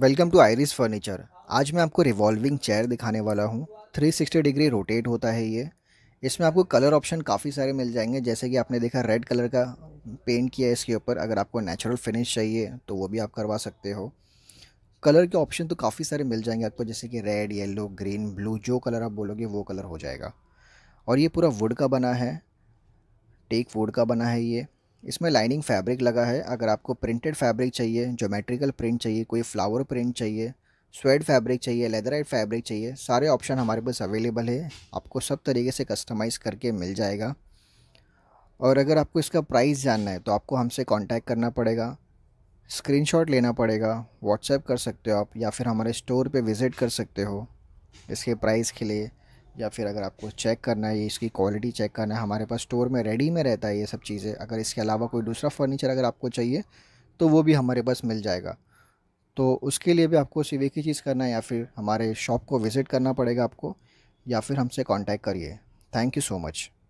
welcome to iris furniture आज मैं आपको रिवॉल्विंग चेयर दिखाने वाला हूँ 360 डिग्री रोटेट होता है ये इसमें आपको कलर ऑप्शन काफ़ी सारे मिल जाएंगे जैसे कि आपने देखा रेड कलर का पेंट किया है इसके ऊपर अगर आपको नेचुरल फिनिश चाहिए तो वो भी आप करवा सकते हो कलर के ऑप्शन तो काफ़ी सारे मिल जाएंगे आपको जैसे कि रेड येलो ग्रीन ब्लू जो कलर आप बोलोगे वो कलर हो जाएगा और ये पूरा वुड का बना है टेक वुड का बना है ये इसमें लाइनिंग फैब्रिक लगा है अगर आपको प्रिंटेड फैब्रिक चाहिए जोमेट्रिकल प्रिंट चाहिए कोई फ्लावर प्रिंट चाहिए स्वेड फैब्रिक चाहिए लेदराइट फैब्रिक चाहिए सारे ऑप्शन हमारे पास अवेलेबल है आपको सब तरीके से कस्टमाइज़ करके मिल जाएगा और अगर आपको इसका प्राइस जानना है तो आपको हमसे कांटेक्ट करना पड़ेगा स्क्रीनशॉट लेना पड़ेगा व्हाट्सएप कर सकते हो आप या फिर हमारे स्टोर पे विज़िट कर सकते हो इसके प्राइस के लिए या फिर अगर आपको चेक करना है इसकी क्वालिटी चेक करना है हमारे पास स्टोर में रेडी में रहता है ये सब चीज़ें अगर इसके अलावा कोई दूसरा फर्नीचर अगर आपको चाहिए तो वो भी हमारे पास मिल जाएगा तो उसके लिए भी आपको सिर्फ एक ही चीज़ करना है या फिर हमारे शॉप को विज़िट करना पड़ेगा आपको या फिर हमसे कॉन्टैक्ट करिए थैंक यू सो मच